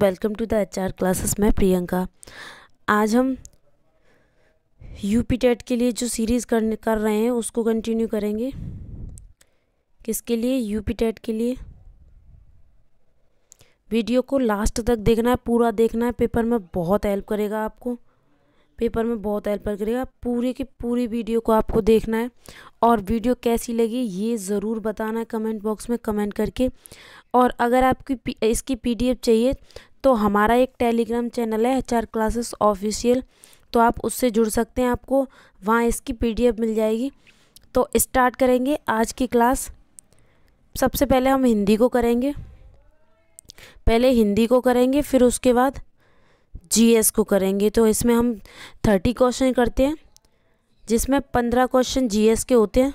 welcome to the H R classes मैं प्रियंका आज हम यू पी टेट के लिए जो सीरीज़ करने कर रहे हैं उसको कंटिन्यू करेंगे किसके लिए यू पी टेट के लिए वीडियो को लास्ट तक देखना है पूरा देखना है पेपर में बहुत हेल्प करेगा आपको पेपर में बहुत हेल्प करेगा पूरे की पूरी वीडियो को आपको देखना है और वीडियो कैसी लगी ये ज़रूर बताना है कमेंट बॉक्स में कमेंट करके और अगर आपकी इसकी पीडीएफ चाहिए तो हमारा एक टेलीग्राम चैनल है एच क्लासेस ऑफिशियल तो आप उससे जुड़ सकते हैं आपको वहाँ इसकी पी मिल जाएगी तो स्टार्ट करेंगे आज की क्लास सबसे पहले हम हिंदी को करेंगे पहले हिंदी को करेंगे फिर उसके बाद जीएस को करेंगे तो इसमें हम थर्टी क्वेश्चन करते हैं जिसमें पंद्रह क्वेश्चन जीएस के होते हैं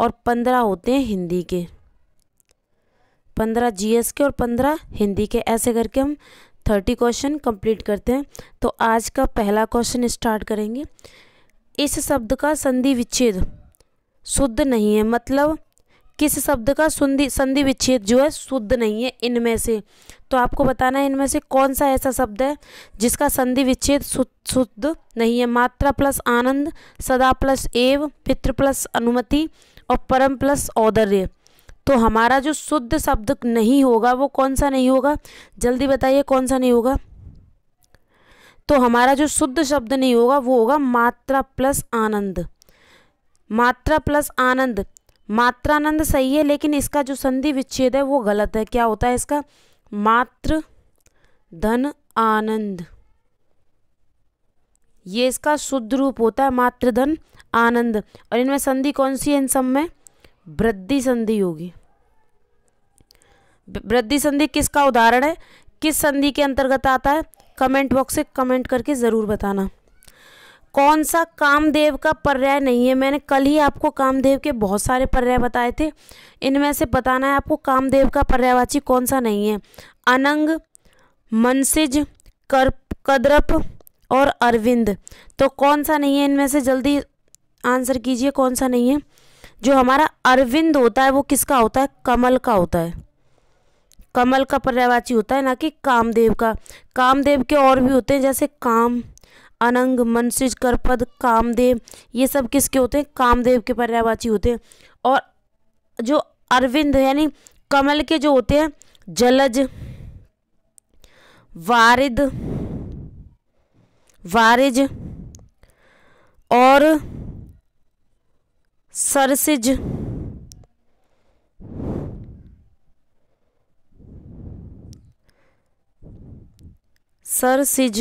और पंद्रह होते हैं हिंदी के पंद्रह जीएस के और पंद्रह हिंदी के ऐसे करके हम थर्टी क्वेश्चन कंप्लीट करते हैं तो आज का पहला क्वेश्चन स्टार्ट करेंगे इस शब्द का संधि विच्छेद शुद्ध नहीं है मतलब किस शब्द का संधि संधि विच्छेद जो है शुद्ध नहीं है इनमें से तो आपको बताना है इनमें से कौन सा ऐसा शब्द है जिसका संधि विच्छेद शुद्ध नहीं है मात्रा प्लस आनंद सदा प्लस एव पितृ प्लस अनुमति और परम प्लस औदर्य तो हमारा जो शुद्ध शब्द नहीं होगा वो कौन सा नहीं होगा जल्दी बताइए कौन सा नहीं होगा तो हमारा जो शुद्ध शब्द नहीं होगा वो होगा मात्रा प्लस आनंद मात्रा प्लस आनंद मात्रानंद सही है लेकिन इसका जो संधि विच्छेद है वो गलत है क्या होता है इसका मात्र धन आनंद ये इसका शुद्ध रूप होता है मातृधन आनंद और इनमें संधि कौन सी है इन सब में वृद्धि संधि होगी वृद्धि संधि किसका उदाहरण है किस संधि के अंतर्गत आता है कमेंट बॉक्स से कमेंट करके ज़रूर बताना कौन सा कामदेव का पर्याय नहीं है मैंने कल ही आपको कामदेव के बहुत सारे पर्याय बताए थे इनमें से बताना है आपको कामदेव का पर्यायवाची कौन सा नहीं है अनंग मनसिज कर कदरप और अरविंद तो कौन सा नहीं है इनमें से जल्दी आंसर कीजिए कौन सा नहीं है जो हमारा अरविंद होता है वो किसका होता है कमल का होता है कमल का पर्यायवाची होता है ना कि कामदेव का कामदेव के और भी होते हैं जैसे काम अनंग मनसिज करपद कामदेव ये सब किसके होते हैं कामदेव के पर्यावाची होते हैं और जो अरविंद यानी कमल के जो होते हैं जलज वारिद वारिज और सरसिज सरसिज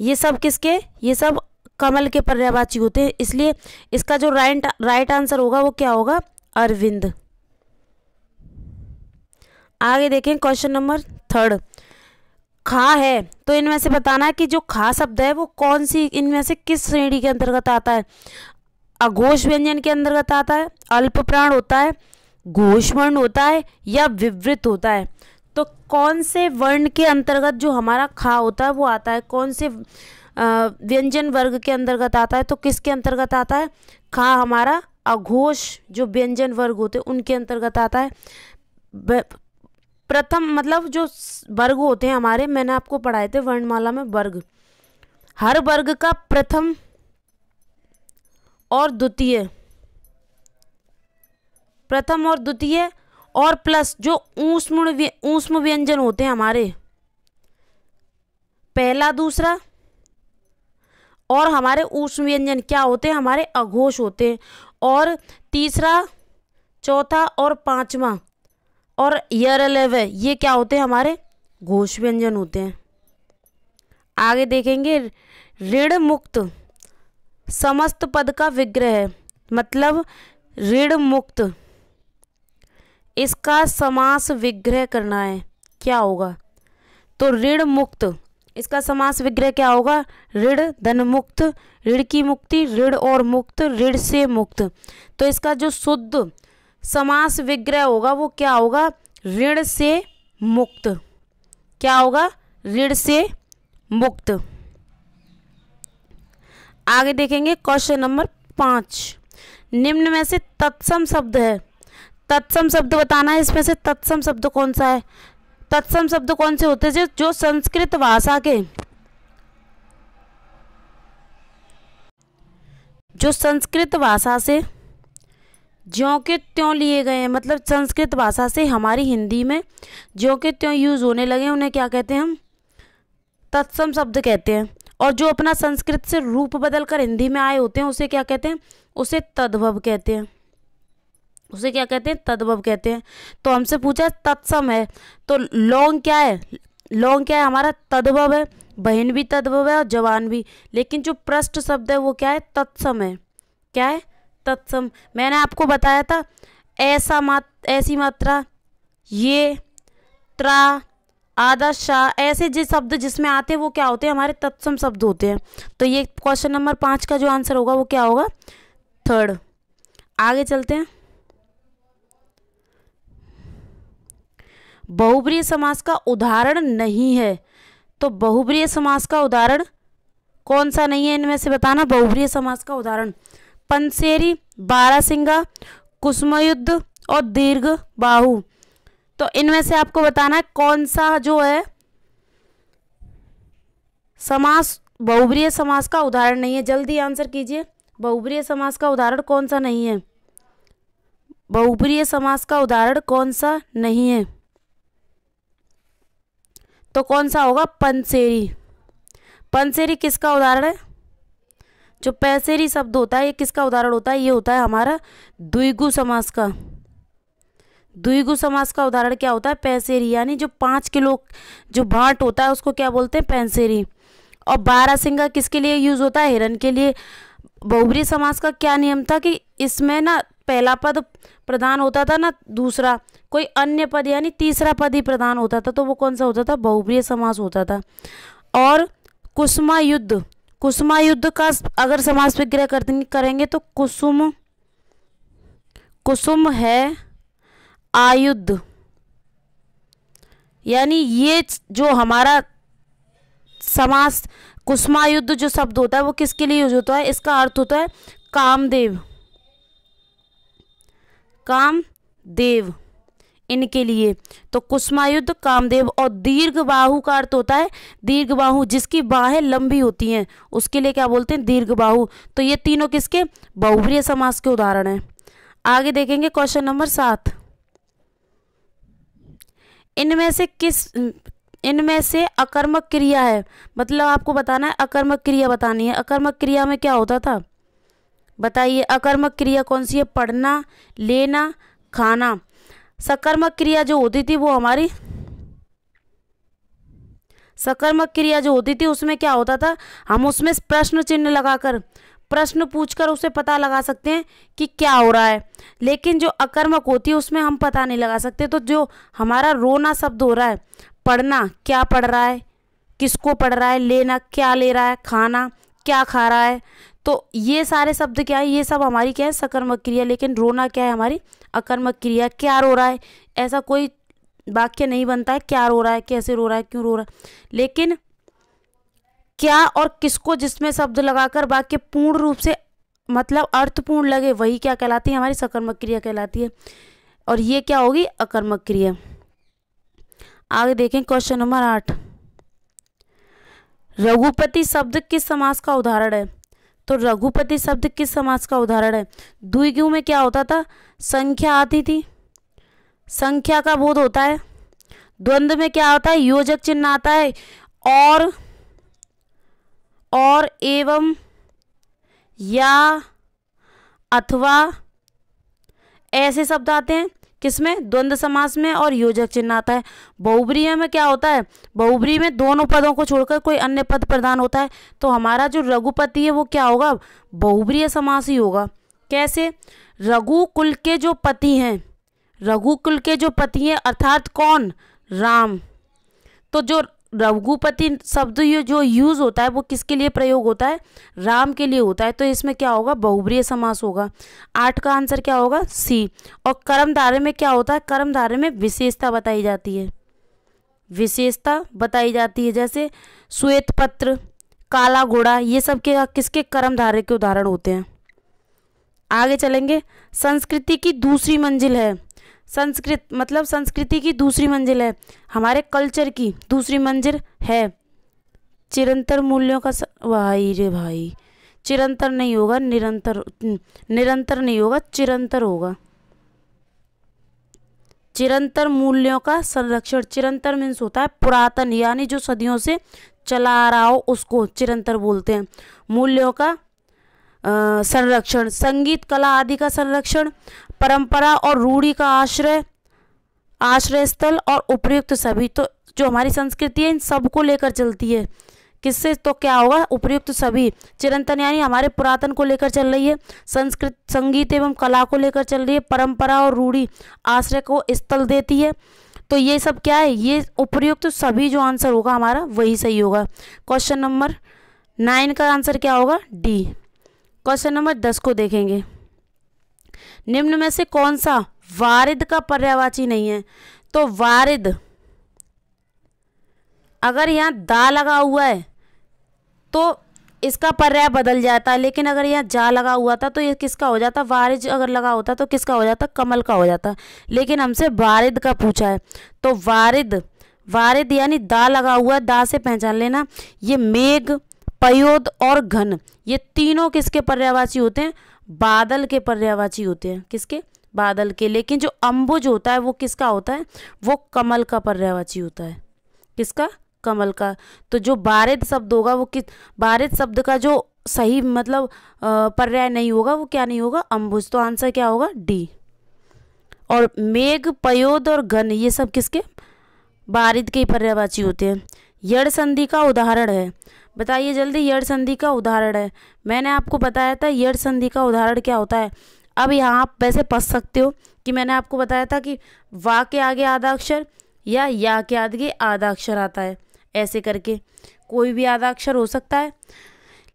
ये सब किसके ये सब कमल के पर्यावाची होते हैं इसलिए इसका जो राइट राइट आंसर होगा वो क्या होगा अरविंद आगे देखें क्वेश्चन नंबर थर्ड खा है तो इनमें से बताना है कि जो खा शब्द है वो कौन सी इनमें से किस श्रेणी के अंतर्गत आता है अघोष व्यंजन के अंतर्गत आता है अल्प प्राण होता है घोषवर्ण होता है या विवृत होता है तो कौन से वर्ण के अंतर्गत जो हमारा खा होता है वो आता है कौन से व्यंजन वर्ग के अंतर्गत आता है तो किसके अंतर्गत आता है खा हमारा अघोष जो व्यंजन वर्ग होते हैं उनके अंतर्गत आता है प्रथम मतलब जो वर्ग होते हैं हमारे मैंने आपको पढ़ाए थे वर्णमाला में वर्ग हर वर्ग का प्रथम और द्वितीय प्रथम और द्वितीय और प्लस जो ऊष्ण ऊष्म व्यंजन होते हैं हमारे पहला दूसरा और हमारे ऊष्म व्यंजन क्या होते हैं हमारे अघोष होते हैं और तीसरा चौथा और पांचवा और यरलेव ये क्या होते हैं हमारे घोष व्यंजन होते हैं आगे देखेंगे ऋण मुक्त समस्त पद का विग्रह है मतलब ऋण मुक्त इसका समास विग्रह करना है क्या होगा तो ऋण मुक्त इसका समास विग्रह क्या होगा ऋण धन मुक्त ऋण की मुक्ति ऋण और मुक्त ऋण से मुक्त तो इसका जो शुद्ध समास विग्रह होगा वो क्या होगा ऋण से मुक्त क्या होगा ऋण से मुक्त आगे देखेंगे क्वेश्चन नंबर पाँच निम्न में से तत्सम शब्द है तत्सम शब्द बताना है इसमें से तत्सम शब्द कौन सा है तत्सम शब्द कौन से होते हैं जो संस्कृत भाषा के जो संस्कृत भाषा से ज्यो के त्यों लिए गए हैं मतलब संस्कृत भाषा से हमारी हिंदी में ज्यों के त्यों यूज़ होने लगे उन्हें क्या कहते हैं हम तत्सम शब्द कहते हैं और जो अपना संस्कृत से रूप बदल कर हिंदी में आए होते हैं उसे क्या कहते हैं उसे तद्भव कहते हैं उसे क्या कहते हैं तद्भव कहते हैं तो हमसे पूछा तत्सम है तो लौंग क्या है लौंग क्या है हमारा तद्भव है बहन भी तद्भव है और जवान भी लेकिन जो पृष्ठ शब्द है वो क्या है तत्सम है क्या है तत्सम मैंने आपको बताया था ऐसा मात ऐसी मात्रा ये त्रा आदर्श ऐसे जिस शब्द जिसमें आते हैं वो क्या होते हैं हमारे तत्सम शब्द होते हैं तो ये क्वेश्चन नंबर पाँच का जो आंसर होगा वो क्या होगा थर्ड आगे चलते हैं बहुब्रीय समास का उदाहरण नहीं है तो बहुब्रीय समास का उदाहरण कौन सा नहीं है इनमें से बताना बहुब्रीय समास का उदाहरण पंसेरी बारासिंगा कुसुमयुद्ध और दीर्घ बाहु तो इनमें से आपको बताना है कौन सा जो है समास बहुब्रीय समास का उदाहरण नहीं है जल्दी आंसर कीजिए बहुब्रीय समास का उदाहरण कौन सा नहीं है बहुब्रीय समास का उदाहरण कौन सा नहीं है तो कौन सा होगा पंसेरी पंसेरी किसका उदाहरण है जो पैसेरी शब्द होता है ये किसका उदाहरण होता है ये होता है हमारा द्विगु समास का द्विगु समास का उदाहरण क्या होता है पैसेरी यानी जो पाँच किलो जो भाट होता है उसको क्या बोलते हैं पैंसेरी और बारह सिंगा किसके लिए यूज़ होता है हिरन के लिए बहुबरी समास का क्या नियम था कि इसमें ना पहला पद प्रधान होता था ना दूसरा कोई अन्य पद यानी तीसरा पद ही प्रधान होता था तो वो कौन सा होता था बहुप्रिय समास होता था और कुसुमा युद्ध कुसुमा युद्ध का अगर समास विग्रह करेंगे तो कुसुम कुसुम है आयुद्ध यानी ये जो हमारा समास युद्ध जो शब्द होता है वो किसके लिए यूज होता है इसका अर्थ होता है कामदेव काम देव इनके लिए तो कुष्मायुद्ध कामदेव और दीर्घ का अर्थ होता है दीर्घ बाहु जिसकी बाहें लंबी होती हैं उसके लिए क्या बोलते हैं दीर्घ बाहु तो ये तीनों किसके बहुप्रिय समास के उदाहरण हैं आगे देखेंगे क्वेश्चन नंबर सात इनमें से किस इनमें से अकर्मक क्रिया है मतलब आपको बताना है अकर्मक क्रिया बतानी है अकर्मक क्रिया में क्या होता था बताइए अकर्मक क्रिया कौन सी है पढ़ना लेना खाना सकर्मक क्रिया जो होती थी वो हमारी सकर्मक क्रिया जो होती थी उसमें क्या होता था हम उसमें प्रश्न चिन्ह लगाकर प्रश्न पूछकर उसे पता लगा सकते हैं कि क्या हो रहा है लेकिन जो अकर्मक होती है उसमें हम पता नहीं लगा सकते तो जो हमारा रोना शब्द हो रहा है पढ़ना क्या पढ़ रहा है किसको पढ़ रहा है लेना क्या ले रहा है खाना क्या खा रहा है तो ये सारे शब्द क्या है ये सब हमारी क्या है सकर्मक क्रिया लेकिन रोना क्या है हमारी अकर्मक क्रिया क्या रो रहा है ऐसा कोई वाक्य नहीं बनता है क्या रो रहा है कैसे रो रहा है क्यों रो रहा है लेकिन क्या और किसको जिसमें शब्द लगाकर वाक्य पूर्ण रूप से मतलब अर्थपूर्ण लगे वही क्या कहलाती है हमारी सकर्मक क्रिया कहलाती है और ये क्या होगी अकर्मक क्रिया आगे देखें क्वेश्चन नंबर आठ रघुपति शब्द किस समास का उदाहरण है तो रघुपति शब्द किस समास का उदाहरण है द्विगु में क्या होता था संख्या आती थी संख्या का बोध होता है द्वंद्व में क्या होता है योजक चिन्ह आता है और और एवं या अथवा ऐसे शब्द आते हैं किसमें द्वंद्व समास में और योजक चिन्ह आता है बहुब्रीय में क्या होता है बहुब्री में दोनों पदों को छोड़कर कोई अन्य पद प्रदान होता है तो हमारा जो रघुपति है वो क्या होगा बहुब्रीय समास ही होगा कैसे रघु कुल के जो पति हैं रघु कुल के जो पति हैं अर्थात कौन राम तो जो रघुपति शब्द ये जो यूज़ होता है वो किसके लिए प्रयोग होता है राम के लिए होता है तो इसमें क्या होगा बहुब्रिय समास होगा आठ का आंसर क्या होगा सी और कर्मधारे में क्या होता है कर्मधारे में विशेषता बताई जाती है विशेषता बताई जाती है जैसे श्वेत पत्र काला घोड़ा ये सब के किसके कर्मधारे के उदाहरण होते हैं आगे चलेंगे संस्कृति की दूसरी मंजिल है संस्कृत मतलब संस्कृति की दूसरी मंजिल है हमारे कल्चर की दूसरी मंजिल है चिरंतर मूल्यों का स... भाई रे भाई चिरंतर नहीं होगा निरंतर निरंतर नहीं होगा चिरंतर होगा चिरंतर मूल्यों का संरक्षण चिरंतर मीन्स होता है पुरातन यानी जो सदियों से चला आ रहा हो उसको चिरंतर बोलते हैं मूल्यों का संरक्षण संगीत कला आदि का संरक्षण परंपरा और रूढ़ी का आश्रय आश्रय स्थल और उपयुक्त सभी तो जो हमारी संस्कृति है इन सबको लेकर चलती है किससे तो क्या होगा उपयुक्त सभी चिरंतन यानी हमारे पुरातन को लेकर चल रही है संस्कृत संगीत एवं कला को लेकर चल रही है परंपरा और रूढ़ी आश्रय को स्थल देती है तो ये सब क्या है ये उपयुक्त सभी जो आंसर होगा हमारा वही सही होगा क्वेश्चन नंबर नाइन का आंसर क्या होगा डी क्वेश्चन नंबर दस को देखेंगे निम्न में से कौन सा वारिद का पर्यावाची नहीं है तो वारिद अगर यहाँ दा लगा हुआ है तो इसका पर्याय बदल जाता है लेकिन अगर यहाँ जा लगा हुआ था तो ये किसका हो जाता वारिज अगर लगा होता तो किसका हो जाता कमल का हो जाता लेकिन हमसे वारिद का पूछा है तो वारिद वारिद यानी दा लगा हुआ दा से पहचान लेना ये मेघ पयोद और घन ये तीनों किसके पर्यावाची होते हैं बादल के पर्यावाची होते हैं किसके बादल के लेकिन जो अम्बुज होता है वो किसका होता है वो कमल का पर्यावाची होता है किसका कमल का तो जो बारिद शब्द होगा वो किस बारिद शब्द का जो सही मतलब पर्याय नहीं होगा वो क्या नहीं होगा अम्बुज तो आंसर क्या होगा डी और मेघ पयोद और घन ये सब किसके बारिद के ही पर्यावाची होते हैं यड़ संधि का उदाहरण है बताइए जल्दी यड़ संधि का उदाहरण है मैंने आपको बताया था यड़ संधि का उदाहरण क्या होता है अब यहाँ आप वैसे पस सकते हो कि मैंने आपको बताया था कि वा के आगे आधा अक्षर या या के आगे आधा अक्षर आता है ऐसे करके कोई भी आधा अक्षर हो सकता है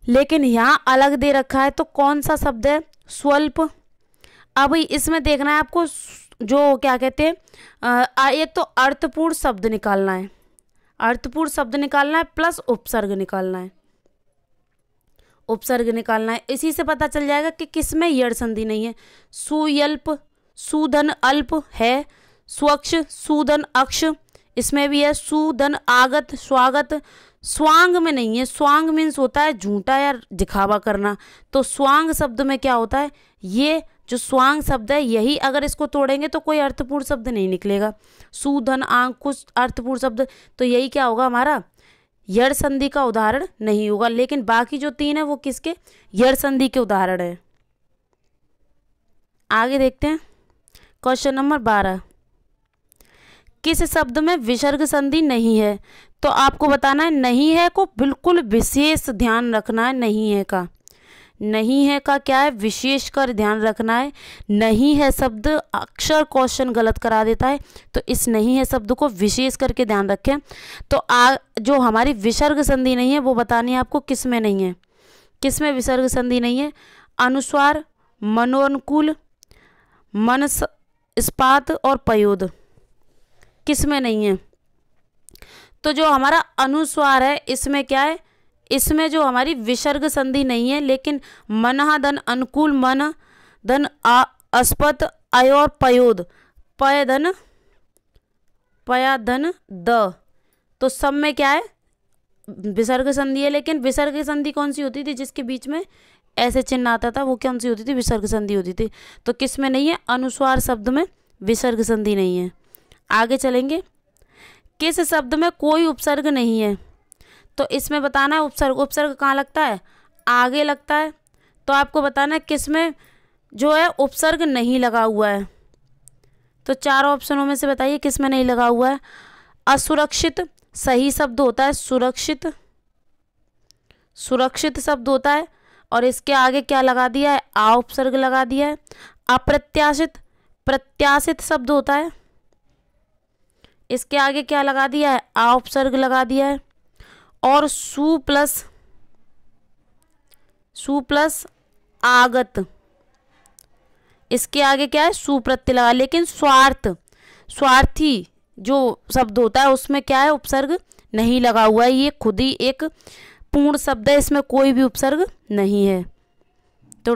लेकिन यहाँ अलग दे रखा है तो कौन सा शब्द है स्वल्प अब इसमें देखना है आपको जो क्या कहते हैं एक तो अर्थपूर्ण शब्द निकालना है अर्थपूर्ण शब्द निकालना है प्लस उपसर्ग निकालना है उपसर्ग निकालना है इसी से पता चल जाएगा कि किस में यड़ संधि नहीं है सुयल्प सुधन अल्प है स्वक्ष सुधन अक्ष इसमें भी है सुधन आगत स्वागत स्वांग में नहीं है स्वांग मीन्स होता है झूठा या दिखावा करना तो स्वांग शब्द में क्या होता है ये जो स्वांग शब्द है यही अगर इसको तोड़ेंगे तो कोई अर्थपूर्ण शब्द नहीं निकलेगा सुधन आंग कुछ अर्थपूर्ण शब्द तो यही क्या होगा हमारा यड़ संधि का उदाहरण नहीं होगा लेकिन बाकी जो तीन है वो किसके यड़ संधि के उदाहरण है आगे देखते हैं क्वेश्चन नंबर बारह किस शब्द में विसर्ग संधि नहीं है तो आपको बताना है नहीं है को बिल्कुल विशेष ध्यान रखना है नहीं है का नहीं है का क्या है विशेष कर ध्यान रखना है नहीं है शब्द अक्षर क्वेश्चन गलत करा देता है तो इस नहीं है शब्द को विशेष करके ध्यान रखें तो आ जो हमारी विसर्ग संधि नहीं है वो बतानी है आपको किस में नहीं है किस में विसर्ग संधि नहीं है अनुस्वार मनोनुकूल मन इस्पात और पयोद किस में नहीं है तो जो हमारा अनुस्वार है इसमें क्या है इसमें जो हमारी विसर्ग संधि नहीं है लेकिन मनहा धन अनुकूल मन धन अस्पत अयोर और पयोद पय धन पया धन द तो सब में क्या है विसर्ग संधि है लेकिन विसर्ग संधि कौन सी होती थी जिसके बीच में ऐसे चिन्ह आता था वो कौन सी होती थी विसर्ग संधि होती थी तो किस में नहीं है अनुस्वार शब्द में विसर्ग संधि नहीं है आगे चलेंगे किस शब्द में कोई उपसर्ग नहीं है तो इसमें बताना है उपसर्ग उपसर्ग कहाँ लगता है आगे लगता है तो आपको बताना है किस में जो है उपसर्ग नहीं लगा हुआ है तो चारों ऑप्शनों में से बताइए किस में नहीं लगा हुआ है असुरक्षित सही शब्द होता है सुरक्षित सुरक्षित शब्द होता है और इसके आगे क्या लगा दिया है आ उपसर्ग लगा दिया है अप्रत्याशित प्रत्याशित शब्द होता है इसके आगे क्या लगा दिया है आ उपसर्ग लगा दिया है और सु प्लस सु प्लस आगत इसके आगे क्या है सुप्रत्यय लगा लेकिन स्वार्थ स्वार्थी जो शब्द होता है उसमें क्या है उपसर्ग नहीं लगा हुआ है ये खुद ही एक पूर्ण शब्द है इसमें कोई भी उपसर्ग नहीं है तो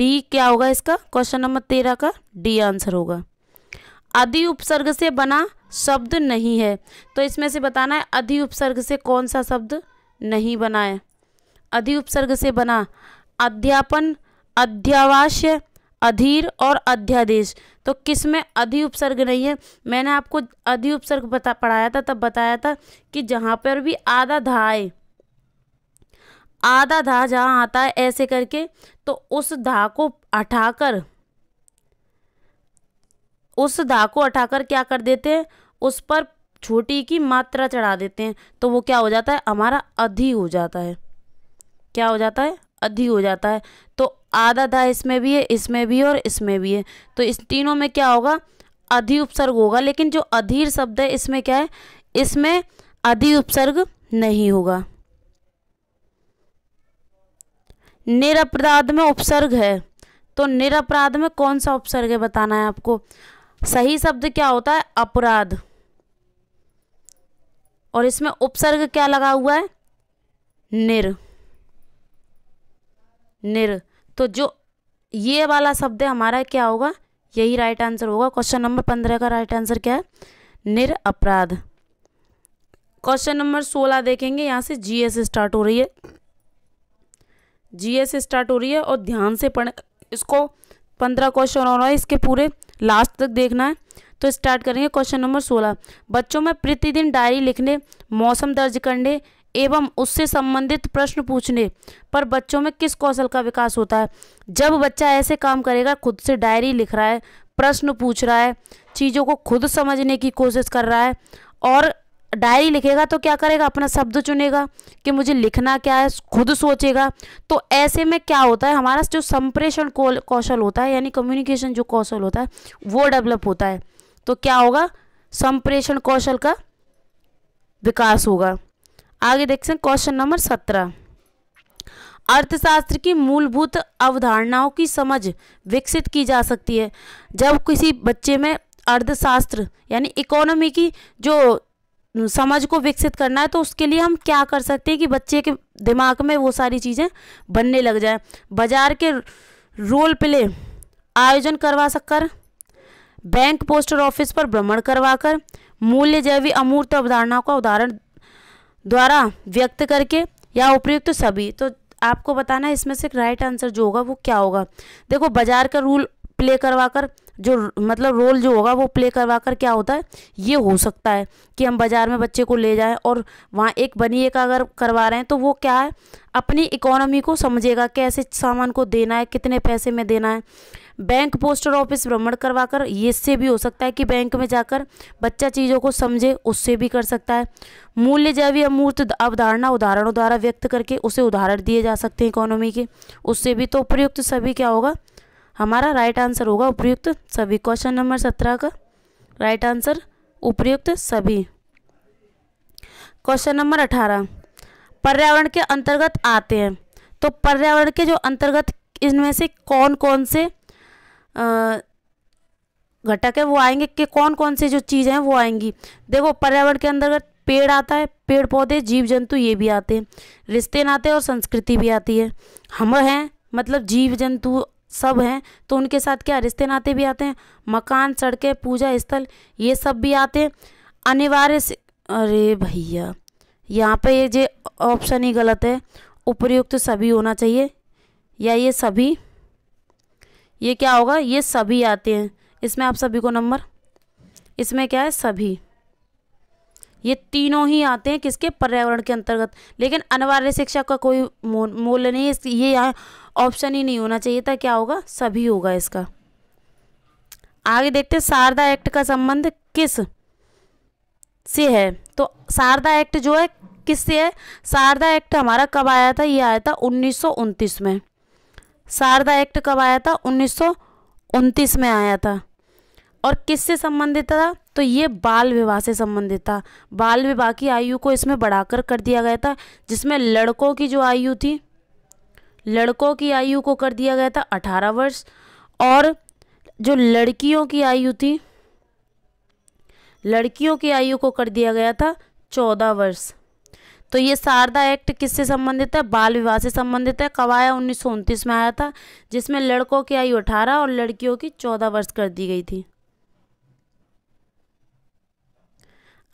डी क्या होगा इसका क्वेश्चन नंबर तेरह का डी आंसर होगा अधि उपसर्ग से बना शब्द नहीं है तो इसमें से बताना है अधि उपसर्ग से कौन सा शब्द नहीं बना है अधि उपसर्ग से बना अध्यापन अध्यावास्य अधीर और अध्यादेश तो किस में अधि उपसर्ग नहीं है मैंने आपको अधि उपसर्ग बता पढ़ाया था तब बताया था कि जहाँ पर भी आधा धा आए आधा धा जहाँ आता है ऐसे करके तो उस धा को हटाकर उस दाग को हटाकर क्या कर देते हैं उस पर छोटी की मात्रा चढ़ा देते हैं तो वो क्या हो जाता है हमारा अधि हो जाता है क्या हो जाता है अधि हो जाता है तो आधा धा इसमें भी है इसमें भी है और इसमें भी है तो इस तीनों में क्या होगा अधि उपसर्ग होगा लेकिन जो अधीर शब्द है इसमें क्या है इसमें अधि उपसर्ग नहीं होगा निरपराध में उपसर्ग है तो निरपराध में कौन सा उपसर्ग है बताना है आपको सही शब्द क्या होता है अपराध और इसमें उपसर्ग क्या लगा हुआ है निर निर तो जो ये वाला शब्द है हमारा क्या होगा यही राइट आंसर होगा क्वेश्चन नंबर पंद्रह का राइट आंसर क्या है निर अपराध क्वेश्चन नंबर सोलह देखेंगे यहां से जीएस स्टार्ट हो रही है जीएस स्टार्ट हो रही है और ध्यान से पढ़ इसको पंद्रह क्वेश्चन हो रहा है इसके पूरे लास्ट तक देखना है तो स्टार्ट करेंगे क्वेश्चन नंबर सोलह बच्चों में प्रतिदिन डायरी लिखने मौसम दर्ज करने एवं उससे संबंधित प्रश्न पूछने पर बच्चों में किस कौशल का विकास होता है जब बच्चा ऐसे काम करेगा खुद से डायरी लिख रहा है प्रश्न पूछ रहा है चीज़ों को खुद समझने की कोशिश कर रहा है और डायरी लिखेगा तो क्या करेगा अपना शब्द चुनेगा कि मुझे लिखना क्या है खुद सोचेगा तो ऐसे में क्या होता है हमारा जो संप्रेषण कौशल होता है यानी कम्युनिकेशन जो कौशल होता है वो डेवलप होता है तो क्या होगा संप्रेषण कौशल का विकास होगा आगे देखते हैं क्वेश्चन नंबर सत्रह अर्थशास्त्र की मूलभूत अवधारणाओं की समझ विकसित की जा सकती है जब किसी बच्चे में अर्थशास्त्र यानी इकोनॉमी की जो समझ को विकसित करना है तो उसके लिए हम क्या कर सकते हैं कि बच्चे के दिमाग में वो सारी चीज़ें बनने लग जाए बाजार के रोल प्ले आयोजन करवा सककर बैंक पोस्टर ऑफिस पर भ्रमण करवाकर मूल्य जैवी अमूर्त अवधारणा का उदाहरण द्वारा व्यक्त करके या उपयुक्त तो सभी तो आपको बताना इसमें से राइट आंसर जो होगा वो क्या होगा देखो बाजार का रूल प्ले करवा कर जो मतलब रोल जो होगा वो प्ले करवा कर क्या होता है ये हो सकता है कि हम बाज़ार में बच्चे को ले जाएं और वहाँ एक बनिए का अगर करवा रहे हैं तो वो क्या है अपनी इकोनॉमी को समझेगा कैसे सामान को देना है कितने पैसे में देना है बैंक पोस्टर ऑफिस भ्रमण करवा कर इससे भी हो सकता है कि बैंक में जाकर बच्चा चीज़ों को समझे उससे भी कर सकता है मूल्य जैवी अमूर्त अवधारणा उदाहरणों द्वारा व्यक्त करके उसे उदाहरण दिए जा सकते हैं इकोनॉमी के उससे भी तो उपयुक्त सभी क्या होगा हमारा राइट आंसर होगा उपयुक्त सभी क्वेश्चन नंबर सत्रह का राइट आंसर उपयुक्त सभी क्वेश्चन नंबर अठारह पर्यावरण के अंतर्गत आते हैं तो पर्यावरण के जो अंतर्गत इनमें से कौन कौन से घटक है वो आएंगे कि कौन कौन से जो चीज़ हैं वो आएंगी देखो पर्यावरण के अंतर्गत पेड़ आता है पेड़ पौधे जीव जंतु ये भी आते हैं रिश्ते नाते और संस्कृति भी आती है हम हैं मतलब जीव जंतु सब हैं तो उनके साथ क्या रिश्ते नाते भी आते हैं मकान सड़कें पूजा स्थल ये सब भी आते हैं अनिवार्य से अरे भैया यहाँ पे ये जो ऑप्शन ही गलत है उपयुक्त तो सभी होना चाहिए या ये सभी ये क्या होगा ये सभी आते हैं इसमें आप सभी को नंबर इसमें क्या है सभी ये तीनों ही आते हैं किसके पर्यावरण के अंतर्गत लेकिन अनिवार्य शिक्षा का कोई मूल्य नहीं है ये यहाँ ऑप्शन ही नहीं होना चाहिए था क्या होगा सभी होगा इसका आगे देखते शारदा एक्ट का संबंध किस से है तो शारदा एक्ट जो है किस से है शारदा एक्ट हमारा कब आया था ये आया था उन्नीस में शारदा एक्ट कब आया था उन्नीस में आया था और किससे संबंधित था तो ये बाल विवाह से संबंधित था बाल विवाह की आयु को इसमें बढ़ाकर कर दिया गया था जिसमें लड़कों की जो आयु थी लड़कों की आयु को कर दिया गया था अठारह वर्ष और जो लड़कियों की आयु थी लड़कियों की आयु को कर दिया गया था चौदह वर्ष तो ये शारदा एक्ट किससे संबंधित है बाल विवाह से संबंधित है कब आया उन्नीस में आया था जिसमें लड़कों की आयु अठारह और लड़कियों की चौदह वर्ष कर दी गई थी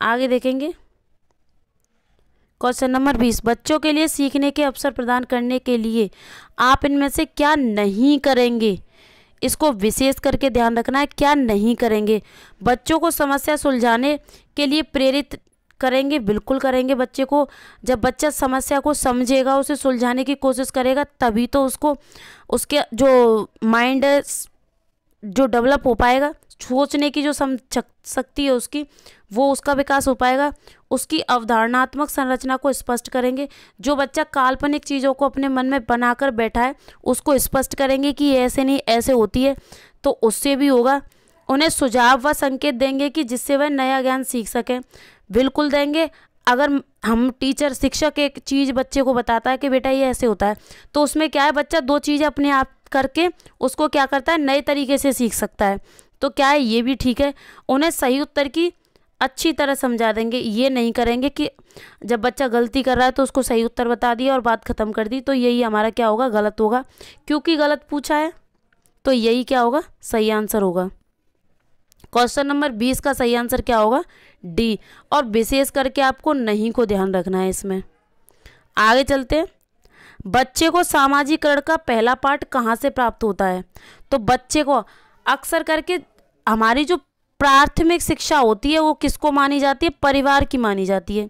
आगे देखेंगे क्वेश्चन नंबर बीस बच्चों के लिए सीखने के अवसर प्रदान करने के लिए आप इनमें से क्या नहीं करेंगे इसको विशेष करके ध्यान रखना है क्या नहीं करेंगे बच्चों को समस्या सुलझाने के लिए प्रेरित करेंगे बिल्कुल करेंगे बच्चे को जब बच्चा समस्या को समझेगा उसे सुलझाने की कोशिश करेगा तभी तो उसको उसके जो माइंड जो डेवलप हो पाएगा सोचने की जो शक्ति है उसकी वो उसका विकास हो पाएगा उसकी अवधारणात्मक संरचना को स्पष्ट करेंगे जो बच्चा काल्पनिक चीज़ों को अपने मन में बनाकर बैठा है उसको स्पष्ट करेंगे कि ऐसे नहीं ऐसे होती है तो उससे भी होगा उन्हें सुझाव व संकेत देंगे कि जिससे वह नया ज्ञान सीख सकें बिल्कुल देंगे अगर हम टीचर शिक्षक एक चीज़ बच्चे को बताता है कि बेटा ये ऐसे होता है तो उसमें क्या है बच्चा दो चीज़ें अपने आप करके उसको क्या करता है नए तरीके से सीख सकता है तो क्या है ये भी ठीक है उन्हें सही उत्तर की अच्छी तरह समझा देंगे ये नहीं करेंगे कि जब बच्चा गलती कर रहा है तो उसको सही उत्तर बता दिया और बात ख़त्म कर दी तो यही हमारा क्या होगा गलत होगा क्योंकि गलत पूछा है तो यही क्या होगा सही आंसर होगा क्वेश्चन नंबर बीस का सही आंसर क्या होगा डी और विशेष करके आपको नहीं को ध्यान रखना है इसमें आगे चलते हैं बच्चे को सामाजिकरण का पहला पार्ट कहाँ से प्राप्त होता है तो बच्चे को अक्सर करके हमारी जो प्राथमिक शिक्षा होती है वो किसको मानी जाती है परिवार की मानी जाती है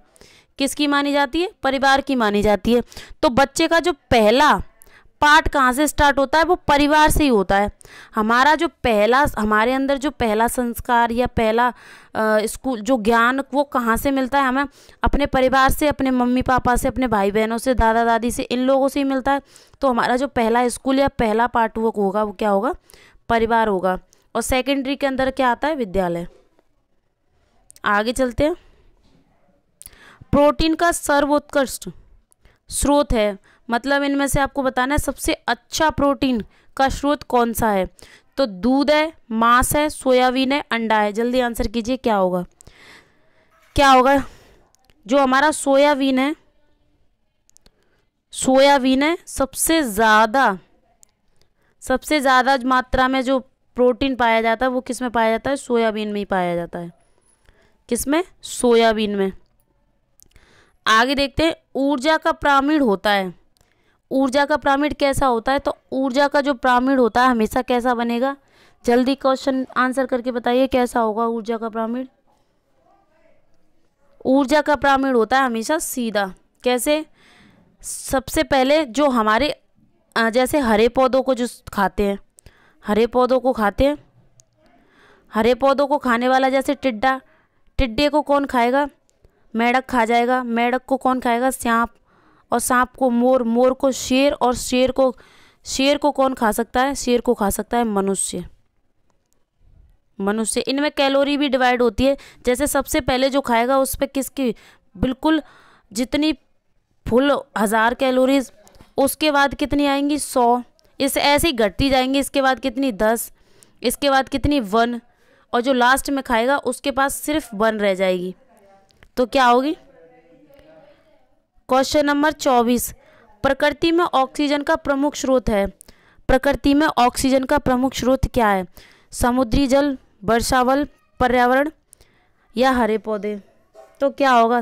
किसकी मानी जाती है परिवार की मानी जाती है तो बच्चे का जो पहला पार्ट कहाँ से स्टार्ट होता है वो परिवार से ही होता है हमारा जो पहला हमारे अंदर जो पहला संस्कार या पहला स्कूल जो ज्ञान वो कहाँ से मिलता है हमें अपने परिवार से अपने मम्मी पापा से अपने भाई बहनों से दादा दादी से इन लोगों से ही मिलता है तो हमारा जो पहला स्कूल या पहला पार्ट वो होगा वो क्या होगा परिवार होगा और सेकेंडरी के अंदर क्या आता है विद्यालय आगे चलते हैं प्रोटीन का सर्वोत्कृष्ट स्रोत है मतलब इनमें से आपको बताना है सबसे अच्छा प्रोटीन का स्रोत कौन सा है तो दूध है मांस है सोयाबीन है अंडा है जल्दी आंसर कीजिए क्या होगा क्या होगा जो हमारा सोयाबीन है सोयाबीन है सबसे ज़्यादा सबसे ज़्यादा मात्रा में जो प्रोटीन पाया जाता है वो किस में पाया जाता है सोयाबीन में ही पाया जाता है किस में सोयाबीन में आगे देखते हैं ऊर्जा का प्रामीण होता है ऊर्जा का प्रामीण कैसा होता है तो ऊर्जा का जो प्रामीण होता है हमेशा कैसा बनेगा जल्दी क्वेश्चन आंसर करके बताइए कैसा होगा ऊर्जा का प्रामीण ऊर्जा का प्रामीण होता है हमेशा सीधा कैसे सबसे पहले जो हमारे जैसे हरे पौधों को जो खाते हैं हरे पौधों को खाते हैं हरे पौधों को खाने वाला जैसे टिड्डा टिड्डे को कौन खाएगा मेढक खा जाएगा मेढक को कौन खाएगा सांप और सांप को मोर मोर को शेर और शेर को शेर को कौन खा सकता है शेर को खा सकता है मनुष्य मनुष्य इनमें कैलोरी भी डिवाइड होती है जैसे सबसे पहले जो खाएगा उस पर किसकी बिल्कुल जितनी फुल हज़ार कैलोरीज उसके बाद कितनी आएंगी सौ इस ऐसे ही घटती जाएंगी इसके बाद कितनी दस इसके बाद कितनी वन और जो लास्ट में खाएगा उसके पास सिर्फ वन रह जाएगी तो क्या होगी क्वेश्चन नंबर चौबीस प्रकृति में ऑक्सीजन का प्रमुख स्रोत है प्रकृति में ऑक्सीजन का प्रमुख स्रोत क्या है समुद्री जल वर्षावल पर्यावरण या हरे पौधे तो क्या होगा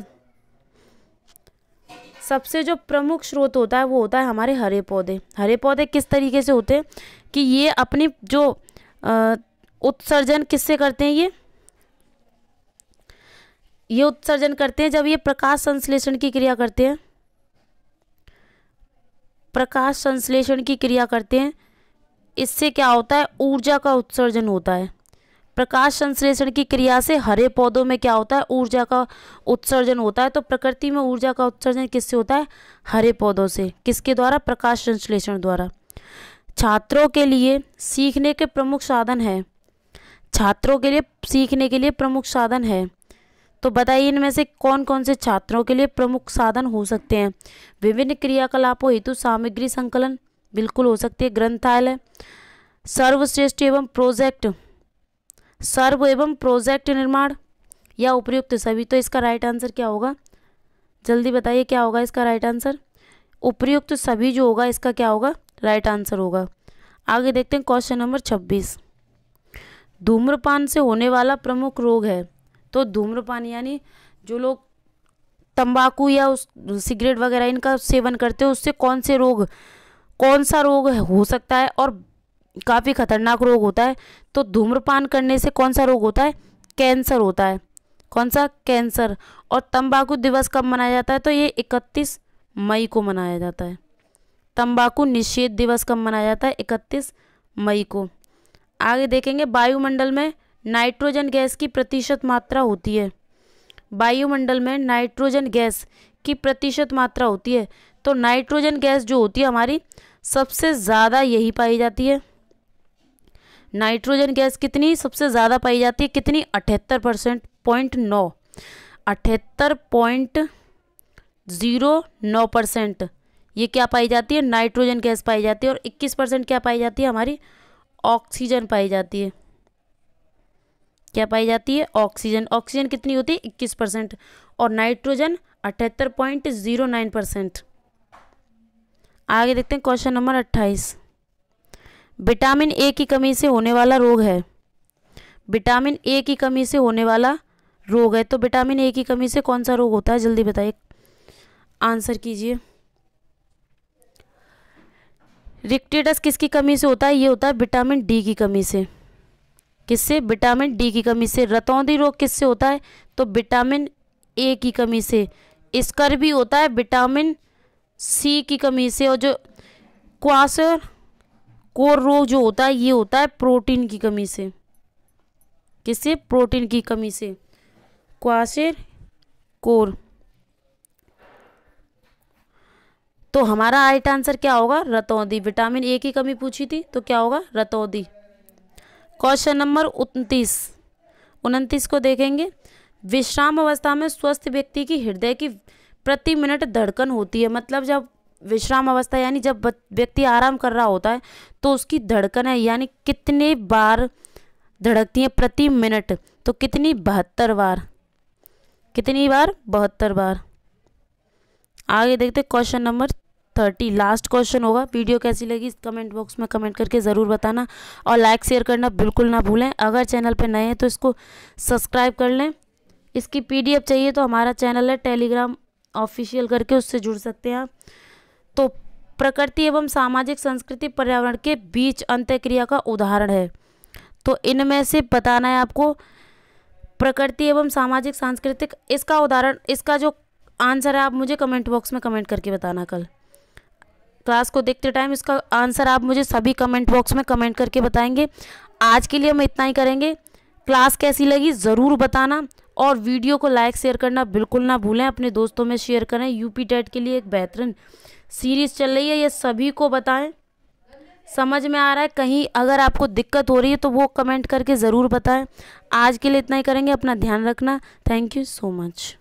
सबसे जो प्रमुख स्रोत होता है वो होता है हमारे हरे पौधे हरे पौधे किस तरीके से होते हैं कि ये अपनी जो उत्सर्जन किससे करते हैं ये ये उत्सर्जन करते हैं जब ये प्रकाश संश्लेषण की क्रिया करते हैं प्रकाश संश्लेषण की क्रिया करते हैं इससे क्या होता है ऊर्जा का उत्सर्जन होता है प्रकाश संश्लेषण की क्रिया से हरे पौधों में क्या होता है ऊर्जा का उत्सर्जन होता है तो प्रकृति में ऊर्जा का उत्सर्जन किससे होता है हरे पौधों से किसके द्वारा प्रकाश संश्लेषण द्वारा छात्रों के लिए सीखने के प्रमुख साधन है छात्रों के लिए सीखने के लिए प्रमुख साधन है तो बताइए इनमें से कौन कौन से छात्रों के लिए प्रमुख साधन हो सकते हैं विभिन्न क्रियाकलापों हेतु सामग्री संकलन बिल्कुल हो सकती है ग्रंथालय सर्वश्रेष्ठ एवं प्रोजेक्ट सर्व एवं प्रोजेक्ट निर्माण या उपयुक्त सभी तो इसका राइट आंसर क्या होगा जल्दी बताइए क्या होगा इसका राइट आंसर उपयुक्त सभी जो होगा इसका क्या होगा राइट आंसर होगा आगे देखते हैं क्वेश्चन नंबर छब्बीस धूम्रपान से होने वाला प्रमुख रोग है तो धूम्रपान यानी जो लोग तंबाकू या उस सिगरेट वगैरह इनका सेवन करते हैं उससे कौन से रोग कौन सा रोग हो सकता है और काफ़ी खतरनाक रोग होता है तो धूम्रपान करने से कौन सा रोग होता है कैंसर होता है कौन सा कैंसर और तंबाकू दिवस कब मनाया जाता है तो ये 31 मई को मनाया जाता है तंबाकू निषेध दिवस कब मनाया जाता है 31 मई को आगे देखेंगे वायुमंडल में नाइट्रोजन गैस की प्रतिशत मात्रा होती है वायुमंडल में नाइट्रोजन गैस की प्रतिशत मात्रा होती है तो नाइट्रोजन गैस जो होती है हमारी सबसे ज़्यादा यही पाई जाती है नाइट्रोजन गैस कितनी सबसे ज़्यादा पाई जाती है कितनी अठहत्तर परसेंट पॉइंट नौ अठहत्तर पॉइंट ज़ीरो नौ परसेंट ये क्या पाई जाती है नाइट्रोजन गैस पाई जाती है और इक्कीस परसेंट क्या पाई जाती है हमारी ऑक्सीजन पाई जाती है क्या पाई जाती है ऑक्सीजन ऑक्सीजन कितनी होती है इक्कीस परसेंट और नाइट्रोजन अठहत्तर पॉइंट ज़ीरो नाइन परसेंट आगे देखते हैं क्वेश्चन नंबर अट्ठाईस विटामिन ए की कमी से होने वाला रोग है विटामिन ए की कमी से होने वाला रोग है तो विटामिन ए की कमी से कौन सा रोग होता है जल्दी बताइए आंसर कीजिए रिक्टेडस किसकी कमी से होता है ये होता है विटामिन डी की कमी से किससे विटामिन डी की कमी से रतौंधी रोग किससे होता है तो विटामिन ए की कमी से स्कर्वी भी होता है विटामिन सी की कमी से और जो क्वासर कोर रोग जो होता है ये होता है प्रोटीन की कमी से किससे प्रोटीन की कमी से क्वासिर कोर तो हमारा आइट आंसर क्या होगा रतौदी विटामिन ए की कमी पूछी थी तो क्या होगा रतौदी क्वेश्चन नंबर उनतीस उनतीस को देखेंगे विश्राम अवस्था में स्वस्थ व्यक्ति की हृदय की प्रति मिनट धड़कन होती है मतलब जब विश्राम अवस्था यानी जब व्यक्ति आराम कर रहा होता है तो उसकी धड़कन है यानी कितने बार धड़कती है प्रति मिनट तो कितनी बहत्तर बार कितनी बार बहत्तर बार आगे देखते question number thirty last question होगा वीडियो कैसी लगी कमेंट बॉक्स में कमेंट करके ज़रूर बताना और लाइक शेयर करना बिल्कुल ना भूलें अगर चैनल पर नए हैं तो इसको सब्सक्राइब कर लें इसकी पीडीएफ चाहिए तो हमारा चैनल है टेलीग्राम ऑफिशियल करके उससे जुड़ सकते हैं आप तो प्रकृति एवं सामाजिक संस्कृति पर्यावरण के बीच अंत्यक्रिया का उदाहरण है तो इनमें से बताना है आपको प्रकृति एवं सामाजिक सांस्कृतिक इसका उदाहरण इसका जो आंसर है आप मुझे कमेंट बॉक्स में कमेंट करके बताना कल क्लास को देखते टाइम इसका आंसर आप मुझे सभी कमेंट बॉक्स में कमेंट करके बताएंगे आज के लिए हम इतना ही करेंगे क्लास कैसी लगी ज़रूर बताना और वीडियो को लाइक शेयर करना बिल्कुल ना भूलें अपने दोस्तों में शेयर करें यूपी टेट के लिए एक बेहतरीन सीरीज़ चल रही है ये सभी को बताएं समझ में आ रहा है कहीं अगर आपको दिक्कत हो रही है तो वो कमेंट करके ज़रूर बताएं आज के लिए इतना ही करेंगे अपना ध्यान रखना थैंक यू सो मच